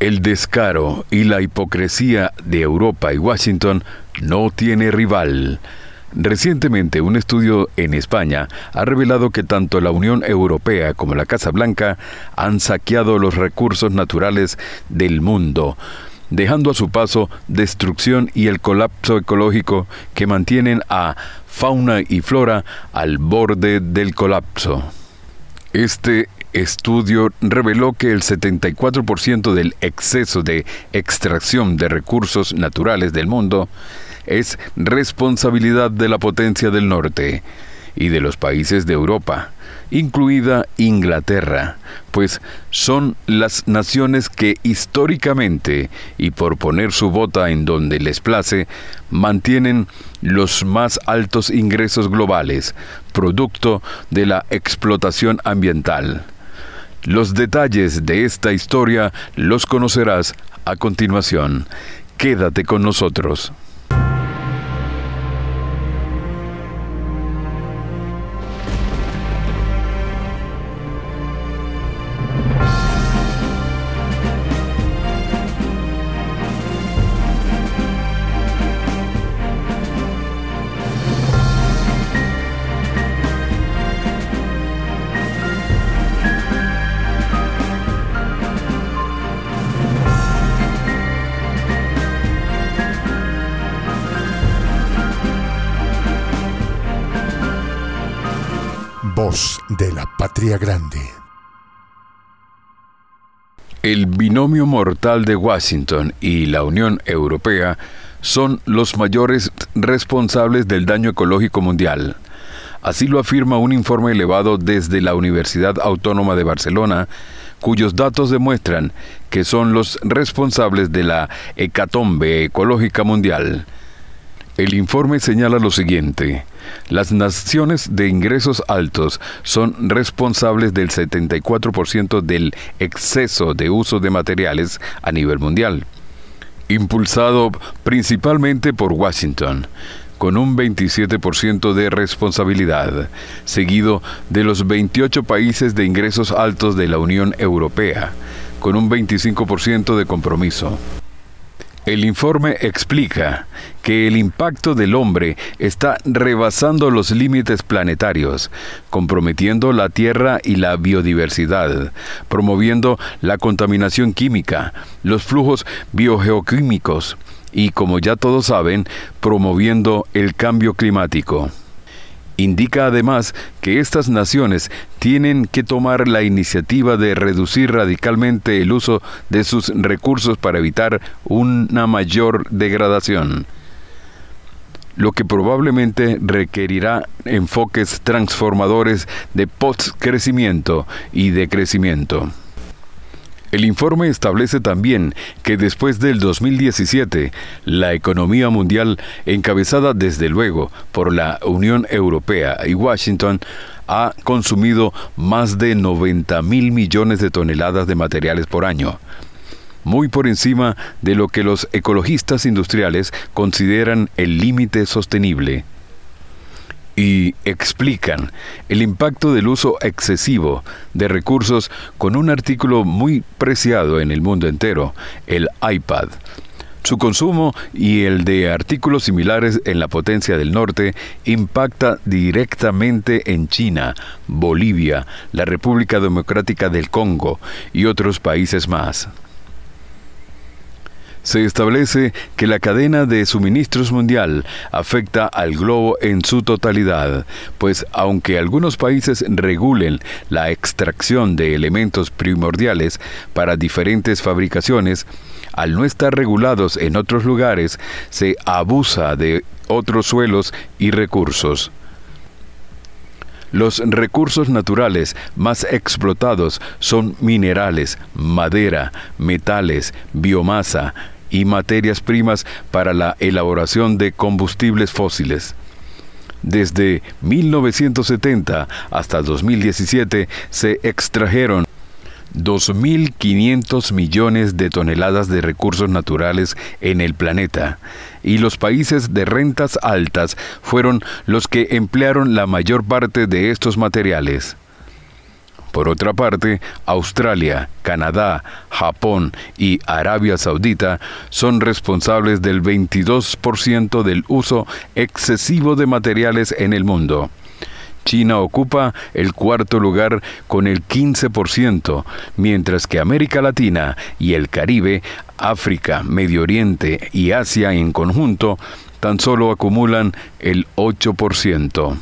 El descaro y la hipocresía de Europa y Washington no tiene rival. Recientemente, un estudio en España ha revelado que tanto la Unión Europea como la Casa Blanca han saqueado los recursos naturales del mundo, dejando a su paso destrucción y el colapso ecológico que mantienen a fauna y flora al borde del colapso. Este estudio reveló que el 74% del exceso de extracción de recursos naturales del mundo es responsabilidad de la potencia del norte y de los países de Europa, incluida Inglaterra, pues son las naciones que históricamente, y por poner su bota en donde les place, mantienen los más altos ingresos globales, producto de la explotación ambiental. Los detalles de esta historia los conocerás a continuación. Quédate con nosotros. de la Patria Grande. El binomio mortal de Washington y la Unión Europea son los mayores responsables del daño ecológico mundial. Así lo afirma un informe elevado desde la Universidad Autónoma de Barcelona, cuyos datos demuestran que son los responsables de la hecatombe ecológica mundial. El informe señala lo siguiente. Las naciones de ingresos altos son responsables del 74% del exceso de uso de materiales a nivel mundial, impulsado principalmente por Washington con un 27% de responsabilidad, seguido de los 28 países de ingresos altos de la Unión Europea, con un 25% de compromiso. El informe explica que el impacto del hombre está rebasando los límites planetarios, comprometiendo la Tierra y la biodiversidad, promoviendo la contaminación química, los flujos biogeoquímicos y, como ya todos saben, promoviendo el cambio climático. Indica además que estas naciones tienen que tomar la iniciativa de reducir radicalmente el uso de sus recursos para evitar una mayor degradación lo que probablemente requerirá enfoques transformadores de post-crecimiento y de crecimiento. El informe establece también que después del 2017, la economía mundial, encabezada desde luego por la Unión Europea y Washington, ha consumido más de 90 mil millones de toneladas de materiales por año muy por encima de lo que los ecologistas industriales consideran el límite sostenible y explican el impacto del uso excesivo de recursos con un artículo muy preciado en el mundo entero, el iPad. Su consumo y el de artículos similares en la potencia del norte impacta directamente en China, Bolivia, la República Democrática del Congo y otros países más se establece que la cadena de suministros mundial afecta al globo en su totalidad, pues aunque algunos países regulen la extracción de elementos primordiales para diferentes fabricaciones, al no estar regulados en otros lugares, se abusa de otros suelos y recursos. Los recursos naturales más explotados son minerales, madera, metales, biomasa y materias primas para la elaboración de combustibles fósiles. Desde 1970 hasta 2017 se extrajeron 2.500 millones de toneladas de recursos naturales en el planeta, y los países de rentas altas fueron los que emplearon la mayor parte de estos materiales. Por otra parte, Australia, Canadá, Japón y Arabia Saudita son responsables del 22% del uso excesivo de materiales en el mundo China ocupa el cuarto lugar con el 15%, mientras que América Latina y el Caribe, África, Medio Oriente y Asia en conjunto tan solo acumulan el 8%.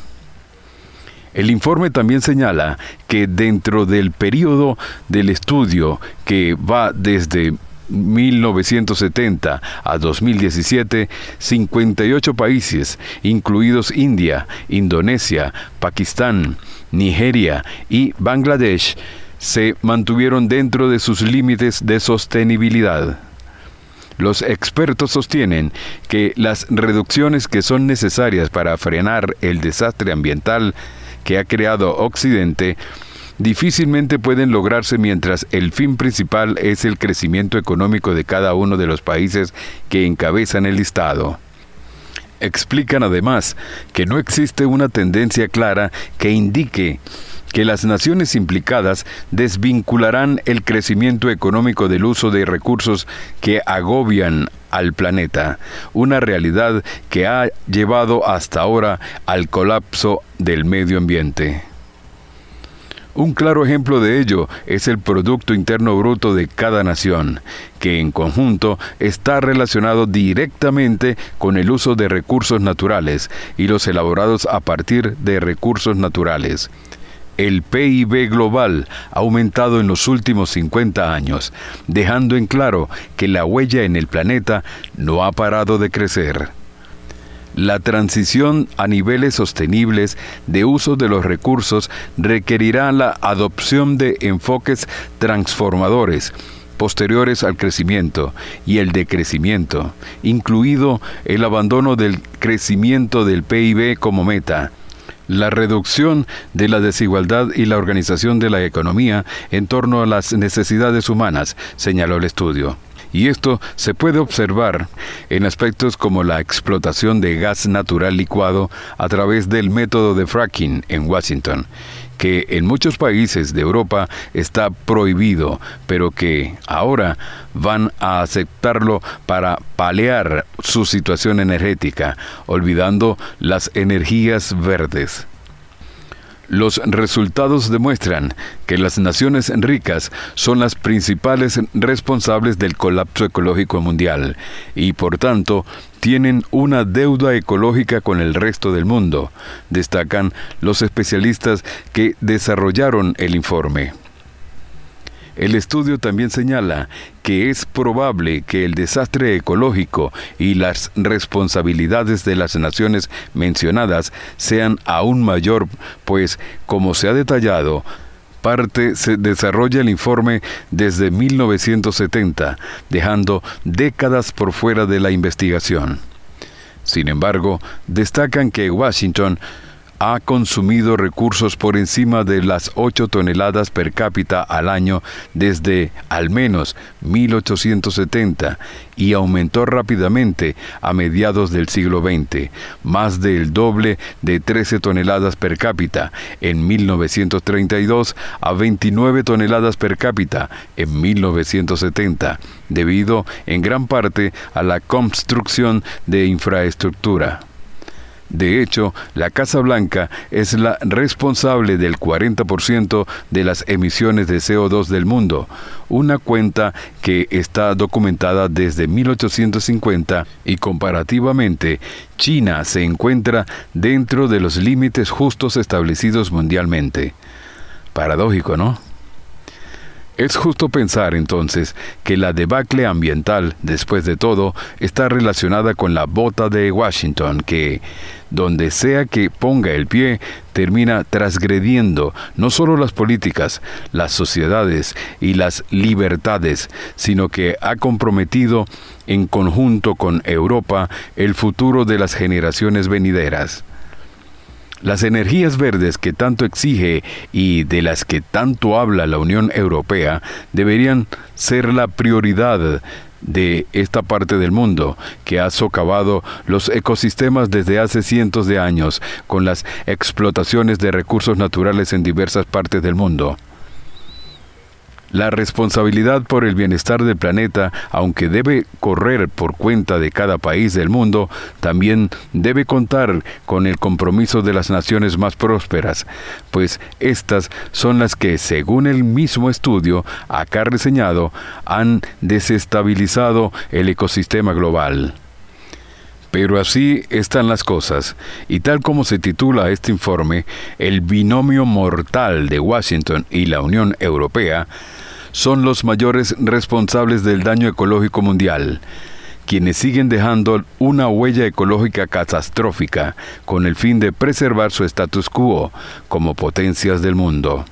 El informe también señala que dentro del periodo del estudio que va desde 1970 a 2017, 58 países, incluidos India, Indonesia, Pakistán, Nigeria y Bangladesh, se mantuvieron dentro de sus límites de sostenibilidad. Los expertos sostienen que las reducciones que son necesarias para frenar el desastre ambiental que ha creado Occidente difícilmente pueden lograrse mientras el fin principal es el crecimiento económico de cada uno de los países que encabezan el listado. Explican además que no existe una tendencia clara que indique que las naciones implicadas desvincularán el crecimiento económico del uso de recursos que agobian al planeta, una realidad que ha llevado hasta ahora al colapso del medio ambiente. Un claro ejemplo de ello es el Producto Interno Bruto de cada nación, que en conjunto está relacionado directamente con el uso de recursos naturales y los elaborados a partir de recursos naturales. El PIB global ha aumentado en los últimos 50 años, dejando en claro que la huella en el planeta no ha parado de crecer. La transición a niveles sostenibles de uso de los recursos requerirá la adopción de enfoques transformadores posteriores al crecimiento y el decrecimiento, incluido el abandono del crecimiento del PIB como meta, la reducción de la desigualdad y la organización de la economía en torno a las necesidades humanas, señaló el estudio y esto se puede observar en aspectos como la explotación de gas natural licuado a través del método de fracking en Washington, que en muchos países de Europa está prohibido, pero que ahora van a aceptarlo para palear su situación energética, olvidando las energías verdes. Los resultados demuestran que las naciones ricas son las principales responsables del colapso ecológico mundial y por tanto tienen una deuda ecológica con el resto del mundo, destacan los especialistas que desarrollaron el informe. El estudio también señala que es probable que el desastre ecológico y las responsabilidades de las naciones mencionadas sean aún mayor, pues, como se ha detallado, parte se desarrolla el informe desde 1970, dejando décadas por fuera de la investigación. Sin embargo, destacan que Washington ha consumido recursos por encima de las 8 toneladas per cápita al año desde al menos 1870 y aumentó rápidamente a mediados del siglo XX, más del doble de 13 toneladas per cápita en 1932 a 29 toneladas per cápita en 1970, debido en gran parte a la construcción de infraestructura. De hecho, la Casa Blanca es la responsable del 40% de las emisiones de CO2 del mundo, una cuenta que está documentada desde 1850 y comparativamente, China se encuentra dentro de los límites justos establecidos mundialmente. Paradójico, ¿no? Es justo pensar entonces que la debacle ambiental, después de todo, está relacionada con la bota de Washington, que, donde sea que ponga el pie, termina transgrediendo no solo las políticas, las sociedades y las libertades, sino que ha comprometido, en conjunto con Europa, el futuro de las generaciones venideras. Las energías verdes que tanto exige y de las que tanto habla la Unión Europea deberían ser la prioridad de esta parte del mundo que ha socavado los ecosistemas desde hace cientos de años con las explotaciones de recursos naturales en diversas partes del mundo. La responsabilidad por el bienestar del planeta, aunque debe correr por cuenta de cada país del mundo, también debe contar con el compromiso de las naciones más prósperas, pues estas son las que, según el mismo estudio acá reseñado, han desestabilizado el ecosistema global. Pero así están las cosas, y tal como se titula este informe, el binomio mortal de Washington y la Unión Europea son los mayores responsables del daño ecológico mundial, quienes siguen dejando una huella ecológica catastrófica con el fin de preservar su status quo como potencias del mundo.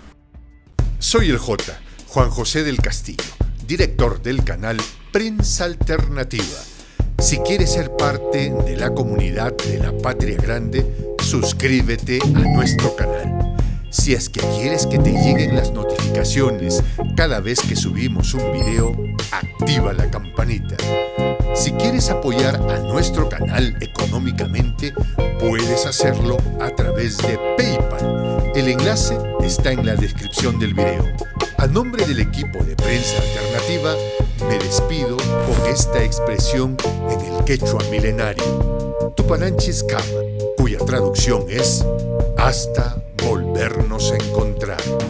Soy el J, Juan José del Castillo, director del canal Prensa Alternativa si quieres ser parte de la comunidad de la Patria Grande, suscríbete a nuestro canal. Si es que quieres que te lleguen las notificaciones cada vez que subimos un video, activa la campanita. Si quieres apoyar a nuestro canal económicamente, puedes hacerlo a través de PayPal. El enlace está en la descripción del video. A nombre del equipo de prensa alternativa, me despido con esta expresión en el quechua milenario, Tupananchis Kama, cuya traducción es hasta volvernos a encontrar.